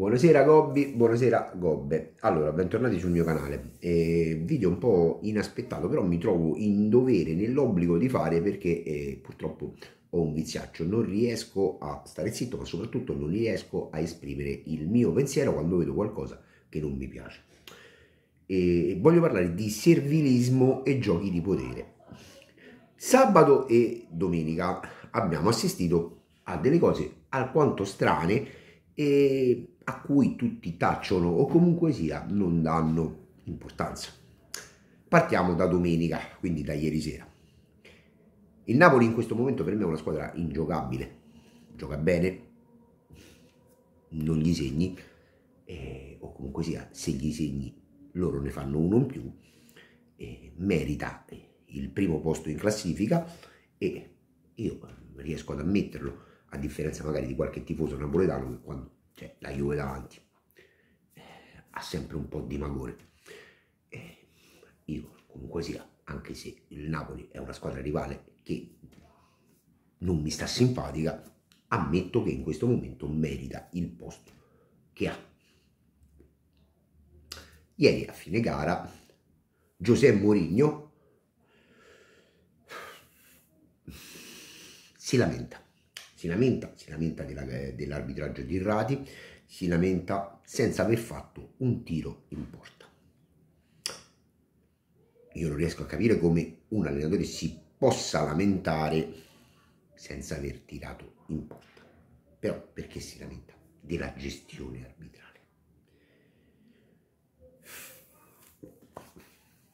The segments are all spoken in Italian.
Buonasera Gobbi, buonasera Gobbe. Allora, bentornati sul mio canale. Eh, video un po' inaspettato, però mi trovo in dovere, nell'obbligo di fare perché eh, purtroppo ho un viziaccio, non riesco a stare zitto, ma soprattutto non riesco a esprimere il mio pensiero quando vedo qualcosa che non mi piace. Eh, voglio parlare di servilismo e giochi di potere. Sabato e domenica abbiamo assistito a delle cose alquanto strane e a cui tutti tacciono o comunque sia non danno importanza. Partiamo da domenica, quindi da ieri sera. Il Napoli in questo momento per me è una squadra ingiocabile, gioca bene, non gli segni, eh, o comunque sia, se gli segni loro ne fanno uno in più, eh, merita il primo posto in classifica e io eh, riesco ad ammetterlo, a differenza magari di qualche tifoso napoletano che quando cioè la Juve davanti eh, ha sempre un po' di magone eh, io comunque sia anche se il Napoli è una squadra rivale che non mi sta simpatica ammetto che in questo momento merita il posto che ha ieri a fine gara Giuseppe Mourinho si lamenta si lamenta, si lamenta della, eh, dell'arbitraggio di Irrati, si lamenta senza aver fatto un tiro in porta. Io non riesco a capire come un allenatore si possa lamentare senza aver tirato in porta. Però perché si lamenta? Della gestione arbitrale.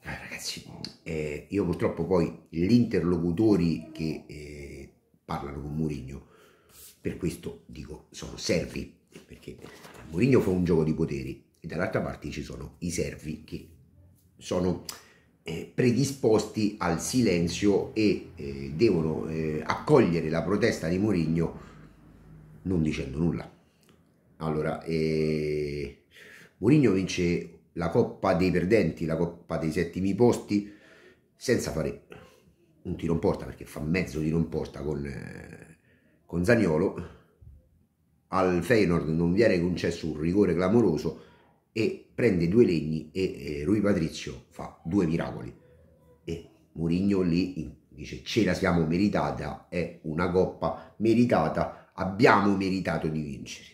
Ah, ragazzi, eh, io purtroppo poi gli interlocutori che eh, parlano con Mourinho per questo dico, sono servi, perché Mourinho fa un gioco di poteri e dall'altra parte ci sono i servi che sono eh, predisposti al silenzio e eh, devono eh, accogliere la protesta di Mourinho non dicendo nulla. Allora, eh, Mourinho vince la Coppa dei Perdenti, la Coppa dei Settimi Posti, senza fare un tiro in porta, perché fa mezzo tiro in porta con eh, con Zaniolo al Feyenoord non viene concesso un rigore clamoroso e prende due legni e, Rui Patrizio fa due miracoli e Mourinho lì dice ce la siamo meritata è una coppa meritata abbiamo meritato di vincere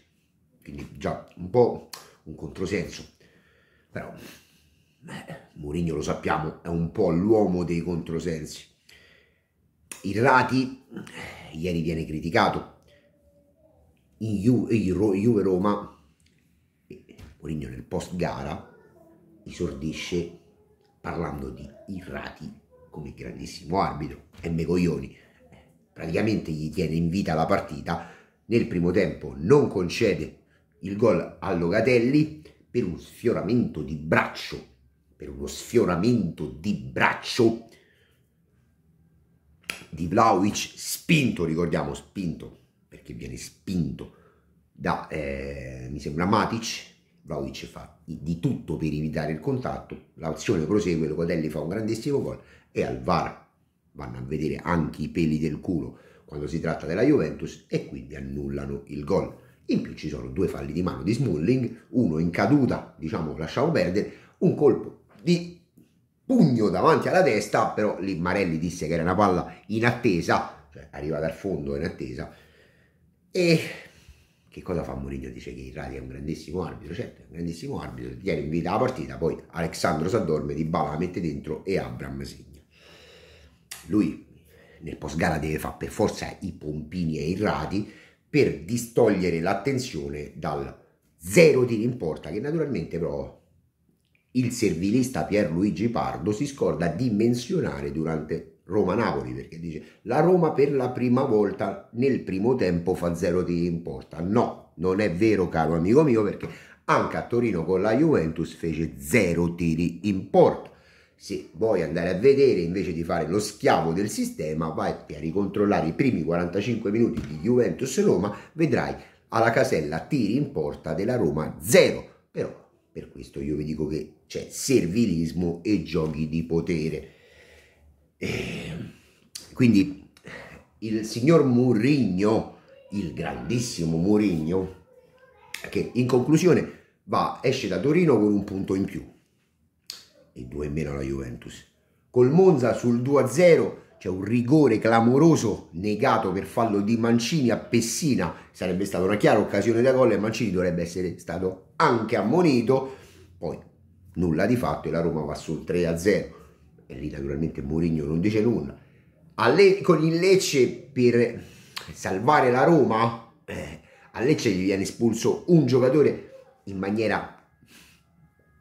quindi già un po' un controsenso però eh, Mourinho lo sappiamo è un po' l'uomo dei controsensi il Rati ieri viene criticato, in Ju- Juve-Roma, Mourinho nel post-gara esordisce parlando di Irrati come grandissimo arbitro, M. Coglioni, praticamente gli tiene in vita la partita, nel primo tempo non concede il gol a Logatelli per un sfioramento di braccio, per uno sfioramento di braccio di Vlaovic, spinto, ricordiamo, spinto, perché viene spinto da, eh, mi sembra, Matic, Vlaovic fa di tutto per evitare il contatto, l'azione prosegue, Locotelli fa un grandissimo gol e al VAR vanno a vedere anche i peli del culo quando si tratta della Juventus e quindi annullano il gol. In più ci sono due falli di mano di Smulling, uno in caduta, diciamo lasciamo perdere, un colpo di pugno davanti alla testa, però lì Marelli disse che era una palla in attesa, cioè arrivata al fondo in attesa, e che cosa fa Mourinho? Dice che il Radi è un grandissimo arbitro, certo, è un grandissimo arbitro, tiene in vita la partita, poi Alessandro si addorme, Di Bala la mette dentro e Abram segna. Lui nel post gara deve fare per forza i pompini e i radi per distogliere l'attenzione dal zero tiri in porta, che naturalmente però il servilista Pierluigi Pardo si scorda di menzionare durante Roma-Napoli perché dice la Roma per la prima volta nel primo tempo fa zero tiri in porta. No, non è vero caro amico mio perché anche a Torino con la Juventus fece zero tiri in porta. Se vuoi andare a vedere invece di fare lo schiavo del sistema, vai a ricontrollare i primi 45 minuti di Juventus-Roma, vedrai alla casella tiri in porta della Roma zero. Però per questo io vi dico che cioè servilismo e giochi di potere. Eh, quindi il signor Murigno, il grandissimo Murigno, che in conclusione va, esce da Torino con un punto in più e due in meno alla Juventus. Col Monza sul 2-0 c'è un rigore clamoroso negato per fallo di Mancini a Pessina, sarebbe stata una chiara occasione da gol e Mancini dovrebbe essere stato anche ammonito. Poi nulla di fatto e la Roma va sul 3-0 e lì naturalmente Mourinho non dice nulla. Le, con il Lecce per salvare la Roma, eh, a Lecce gli viene espulso un giocatore in maniera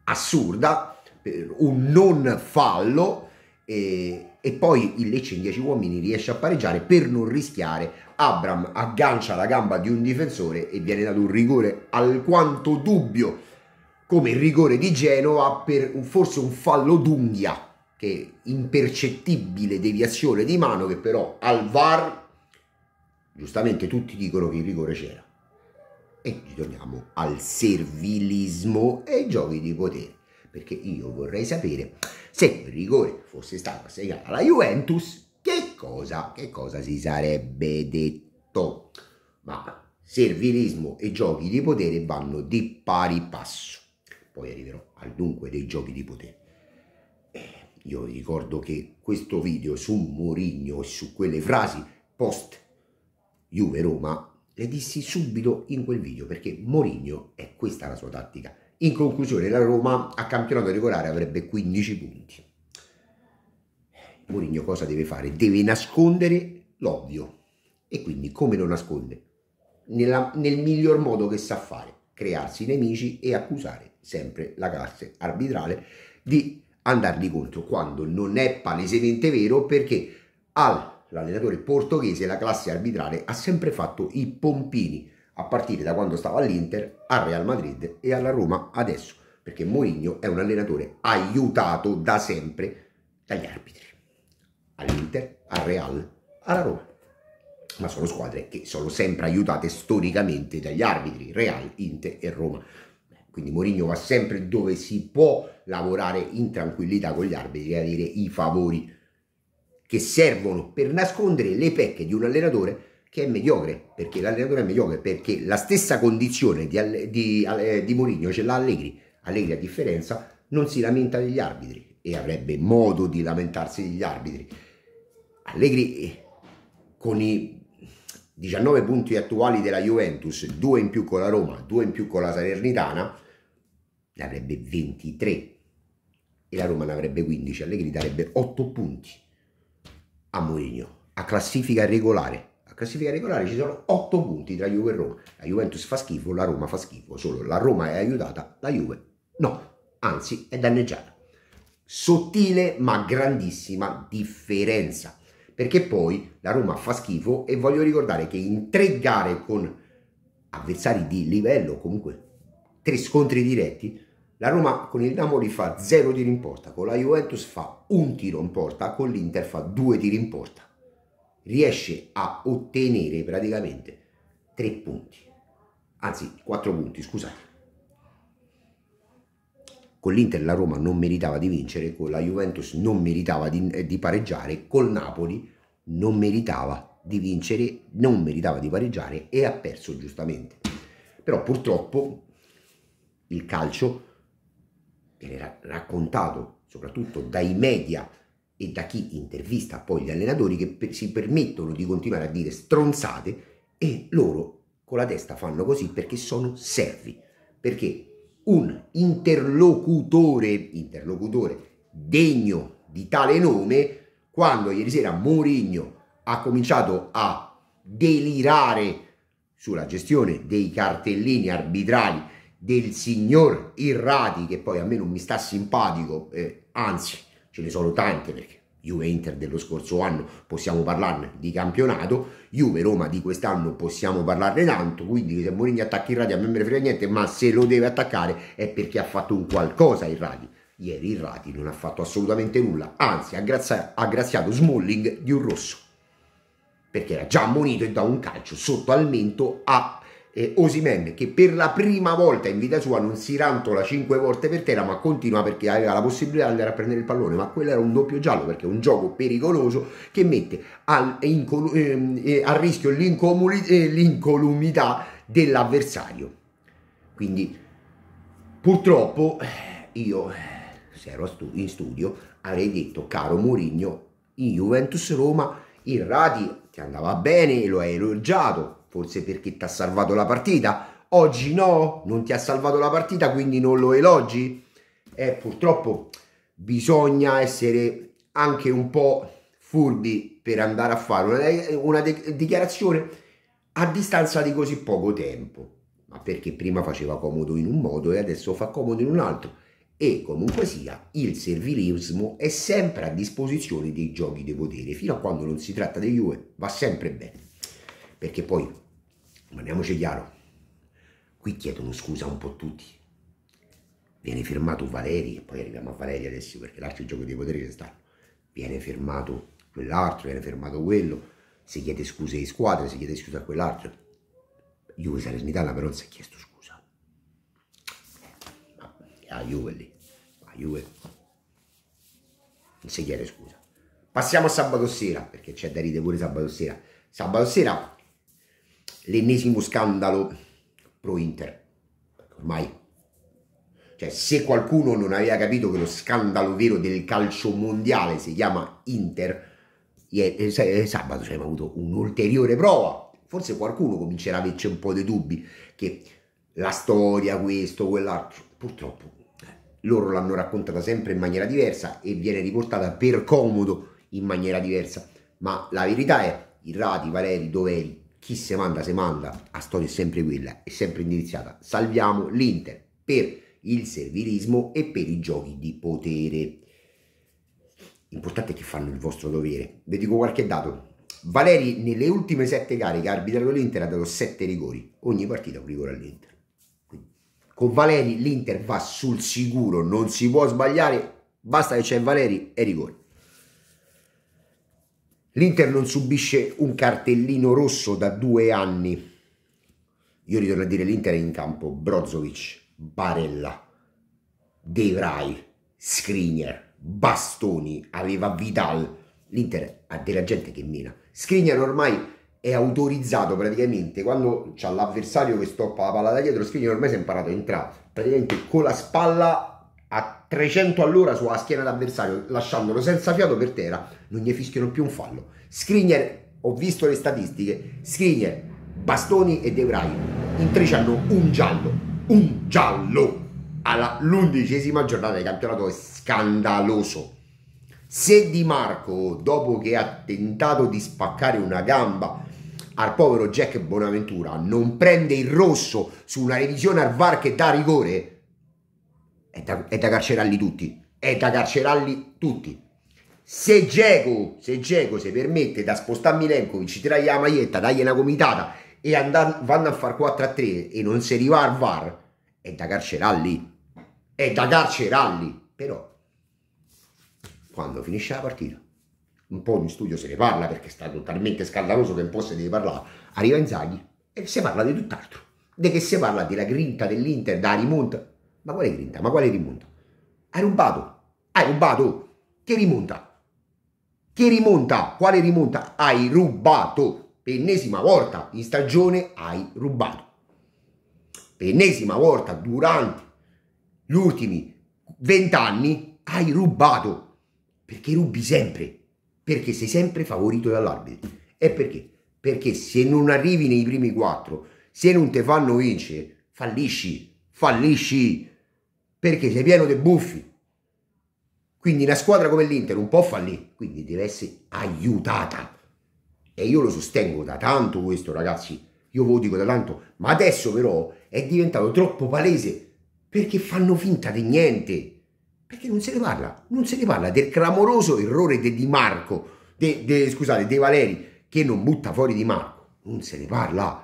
assurda, per un non fallo e, e poi il Lecce in 10 uomini riesce a pareggiare per non rischiare. Abram aggancia la gamba di un difensore e viene dato un rigore alquanto dubbio come il rigore di Genova per un, forse un fallo d'unghia, che impercettibile deviazione di mano che però al VAR, giustamente tutti dicono che il rigore c'era. E ritorniamo al servilismo e ai giochi di potere, perché io vorrei sapere se il rigore fosse stato assegnato alla Juventus, che cosa, che cosa si sarebbe detto? Ma servilismo e giochi di potere vanno di pari passo poi arriverò al dunque dei giochi di potere. Eh, io vi ricordo che questo video su Mourinho e su quelle frasi post Juve Roma le dissi subito in quel video perché Mourinho è questa la sua tattica. In conclusione la Roma a campionato regolare avrebbe 15 punti. Eh, Mourinho cosa deve fare? Deve nascondere l'ovvio. E quindi come lo nasconde? Nella, nel miglior modo che sa fare, crearsi nemici e accusare sempre la classe arbitrale di andargli contro quando non è palesemente vero perché all'allenatore portoghese la classe arbitrale ha sempre fatto i pompini a partire da quando stava all'Inter, al Real Madrid e alla Roma adesso perché Mourinho è un allenatore aiutato da sempre dagli arbitri all'Inter, al Real, alla Roma ma sono squadre che sono sempre aiutate storicamente dagli arbitri Real, Inter e Roma quindi Mourinho va sempre dove si può lavorare in tranquillità con gli arbitri e avere i favori che servono per nascondere le pecche di un allenatore che è mediocre, perché l'allenatore è mediocre, perché la stessa condizione di, di, di Mourinho ce l'ha Allegri. Allegri a differenza non si lamenta degli arbitri e avrebbe modo di lamentarsi degli arbitri. Allegri con i 19 punti attuali della Juventus, 2 in più con la Roma, 2 in più con la Salernitana, ne avrebbe 23 e la Roma ne avrebbe 15, Allegri darebbe 8 punti a Mourinho, a classifica regolare. A classifica regolare ci sono 8 punti tra Juve e Roma. La Juventus fa schifo, la Roma fa schifo, solo la Roma è aiutata, la Juve no, anzi è danneggiata. Sottile ma grandissima differenza, perché poi la Roma fa schifo e voglio ricordare che in tre gare con avversari di livello comunque tre scontri diretti, la Roma con il Napoli fa 0 tiri in porta, con la Juventus fa un tiro in porta, con l'Inter fa due tiri in porta. Riesce a ottenere praticamente tre punti, anzi quattro punti, scusate. Con l'Inter la Roma non meritava di vincere, con la Juventus non meritava di, eh, di pareggiare, col Napoli non meritava di vincere, non meritava di pareggiare e ha perso giustamente. Però purtroppo il calcio viene raccontato soprattutto dai media e da chi intervista poi gli allenatori che si permettono di continuare a dire stronzate e loro con la testa fanno così perché sono servi, perché un interlocutore, interlocutore degno di tale nome, quando ieri sera Mourinho ha cominciato a delirare sulla gestione dei cartellini arbitrali del signor Irrati, che poi a me non mi sta simpatico, eh, anzi ce ne sono tante perché Juve Inter dello scorso anno possiamo parlarne di campionato, Juve Roma di quest'anno possiamo parlarne tanto, quindi se Mourinho attacca Irrati a me non me ne frega niente, ma se lo deve attaccare è perché ha fatto un qualcosa Irrati. Ieri Irradi non ha fatto assolutamente nulla, anzi ha, grazia- ha graziato Smalling di un rosso, perché era già ammonito e da un calcio sotto al mento a eh, Osimen che per la prima volta in vita sua non si rantola 5 volte per terra ma continua perché aveva la possibilità di andare a prendere il pallone ma quello era un doppio giallo perché è un gioco pericoloso che mette al, ehm, eh, a rischio l'incolumità dell'avversario quindi purtroppo io se ero in studio avrei detto caro Mourinho in Juventus Roma il Rati ti andava bene lo hai elogiato forse perché ti ha salvato la partita. Oggi no, non ti ha salvato la partita, quindi non lo elogi. Eh, purtroppo bisogna essere anche un po' furbi per andare a fare una, una dichiarazione a distanza di così poco tempo. Ma perché prima faceva comodo in un modo e adesso fa comodo in un altro. E comunque sia, il servilismo è sempre a disposizione dei giochi di potere, fino a quando non si tratta di Juve, va sempre bene. Perché poi, parliamoci chiaro, qui chiedono scusa un po' tutti. Viene fermato Valeri, poi arriviamo a Valeri adesso perché l'altro gioco dei poteri che stanno. Viene fermato quell'altro, viene fermato quello, si chiede scuse ai squadra, si chiede scusa a quell'altro. Juve Salernitana però non si è chiesto scusa. Ma la Juve lì, la Juve non si chiede scusa. Passiamo a sabato sera, perché c'è da ridere pure sabato sera. Sabato sera l'ennesimo scandalo pro Inter. Ecco, ormai. Cioè, se qualcuno non aveva capito che lo scandalo vero del calcio mondiale si chiama Inter, eh, eh, sabato abbiamo avuto un'ulteriore prova. Forse qualcuno comincerà a averci un po' dei dubbi che la storia, questo, quell'altro. Purtroppo eh, loro l'hanno raccontata sempre in maniera diversa e viene riportata per comodo in maniera diversa. Ma la verità è, Irrati, Valeri, Doveri, chi se manda se manda, la storia è sempre quella, è sempre indirizzata. Salviamo l'Inter per il servilismo e per i giochi di potere. L'importante è che fanno il vostro dovere. Vi dico qualche dato. Valeri nelle ultime sette gare che ha arbitrato l'Inter ha dato sette rigori. Ogni partita un rigore all'Inter. Quindi, con Valeri l'Inter va sul sicuro, non si può sbagliare. Basta che c'è Valeri e rigore. L'Inter non subisce un cartellino rosso da due anni. Io ritorno a dire l'Inter è in campo Brozovic, Barella, De Vrij, Skriniar, Bastoni, aveva Vidal. L'Inter ha della gente che mina. Skriniar ormai è autorizzato praticamente quando c'ha l'avversario che stoppa la palla da dietro, Skriniar ormai si è imparato a entrare praticamente con la spalla a 300 all'ora sulla schiena d'avversario, lasciandolo senza fiato per terra, non gli fischiano più un fallo. Skriniar, ho visto le statistiche, Skriniar, Bastoni e De Vrij, in 13 hanno un giallo, un giallo all'undicesima giornata di campionato è scandaloso. Se Di Marco, dopo che ha tentato di spaccare una gamba al povero Jack Bonaventura, non prende il rosso su una revisione al VAR che dà rigore, è da, è da carcerarli tutti, è da carcerarli tutti. Se Geco, se Geco si permette da spostare ci tirargli la maglietta, dargli una gomitata e andare, vanno a far 4 a 3 e non si arriva al VAR, è da carcerarli, è da carcerarli, però quando finisce la partita un po' in studio se ne parla perché è stato talmente scandaloso che un po' se ne deve parlare, arriva Inzaghi e si parla di tutt'altro, De che si parla della grinta dell'Inter, da rimonta, ma quale grinta? Ma quale rimonta? Hai rubato! Hai rubato! Che rimonta? Che rimonta? Quale rimonta? Hai rubato! Per ennesima volta in stagione hai rubato. Per ennesima volta durante gli ultimi vent'anni hai rubato. Perché rubi sempre. Perché sei sempre favorito dall'arbitro. E perché? Perché se non arrivi nei primi quattro, se non ti fanno vincere, fallisci, fallisci, perché sei pieno di buffi. Quindi una squadra come l'Inter un po' fa lì, quindi deve essere aiutata. E io lo sostengo da tanto questo, ragazzi. Io ve lo dico da tanto, ma adesso però è diventato troppo palese perché fanno finta di niente. Perché non se ne parla, non se ne parla del clamoroso errore di Di Marco, de, de, scusate, di Valeri, che non butta fuori Di Marco. Non se ne parla.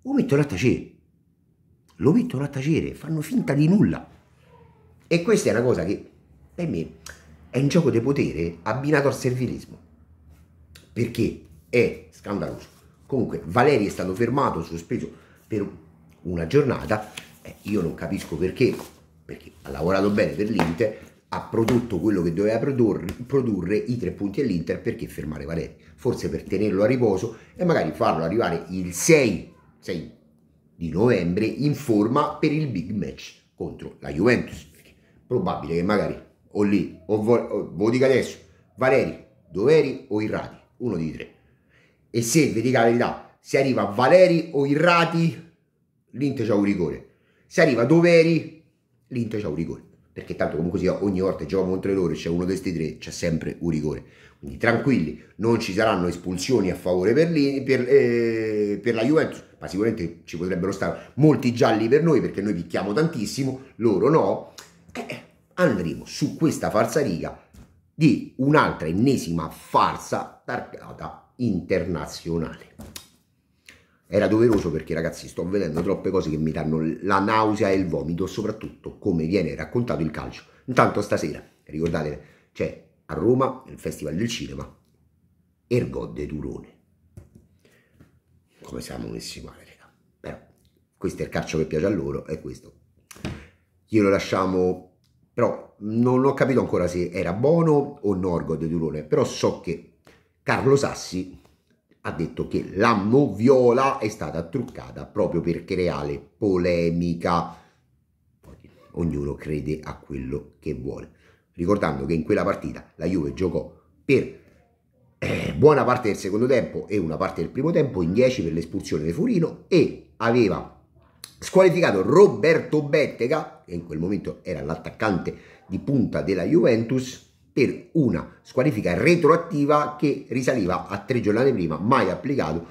Lo mettono a tacere. Lo mettono a tacere, fanno finta di nulla. E questa è una cosa che, per me, è un gioco di potere abbinato al servilismo. Perché è scandaloso. Comunque, Valeri è stato fermato, sospeso per una giornata. Eh, io non capisco perché, perché ha lavorato bene per l'Inter, ha prodotto quello che doveva produrre, produrre i tre punti all'Inter, perché fermare Valeri? Forse per tenerlo a riposo e magari farlo arrivare il 6, 6 di novembre in forma per il big match contro la Juventus probabile che magari o lì, o, vo- o Vodica adesso, Valeri, Doveri o Irrati, uno di tre. E se, vi dica la verità, se arriva Valeri o Irrati, l'Inter c'ha un rigore. Se arriva Doveri, l'Inter c'ha un rigore. Perché tanto comunque sia, ogni volta che gioca contro loro c'è uno di questi tre, c'è sempre un rigore. Quindi tranquilli, non ci saranno espulsioni a favore per, lì, per, eh, per la Juventus, ma sicuramente ci potrebbero stare molti gialli per noi perché noi picchiamo tantissimo, loro no eh, eh, andremo su questa riga di un'altra ennesima farsa targata internazionale. Era doveroso perché ragazzi sto vedendo troppe cose che mi danno la nausea e il vomito, soprattutto come viene raccontato il calcio. Intanto stasera, ricordate, c'è a Roma il Festival del Cinema Ergod de Durone. Come siamo messi male, raga. Però questo è il calcio che piace a loro e questo glielo lasciamo, però non ho capito ancora se era buono o Norgo Norgod Durone, però so che Carlo Sassi ha detto che la moviola è stata truccata proprio per creare polemica. ognuno crede a quello che vuole. Ricordando che in quella partita la Juve giocò per eh, buona parte del secondo tempo e una parte del primo tempo in 10 per l'espulsione di Furino e aveva squalificato Roberto Bettega, che in quel momento era l'attaccante di punta della Juventus, per una squalifica retroattiva che risaliva a tre giornate prima, mai applicato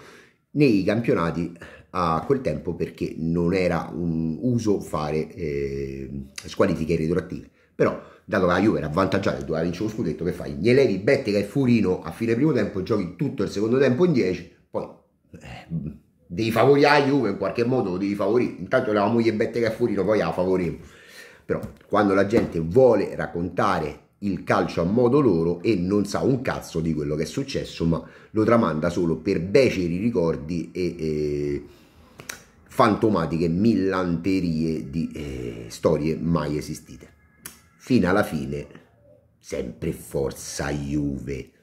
nei campionati a quel tempo perché non era un uso fare eh, squalifiche retroattive. Però, dato che la Juve era avvantaggiata e doveva vincere lo scudetto, che fai? Gli levi Bettega e Furino a fine primo tempo, giochi tutto il secondo tempo in 10, poi eh, devi favorire la Juve in qualche modo, lo devi favorire. Intanto la mogliebetta che è Furino poi la favoriamo. Però quando la gente vuole raccontare il calcio a modo loro e non sa un cazzo di quello che è successo, ma lo tramanda solo per beceri ricordi e, e fantomatiche millanterie di eh, storie mai esistite. Fino alla fine, sempre forza Juve.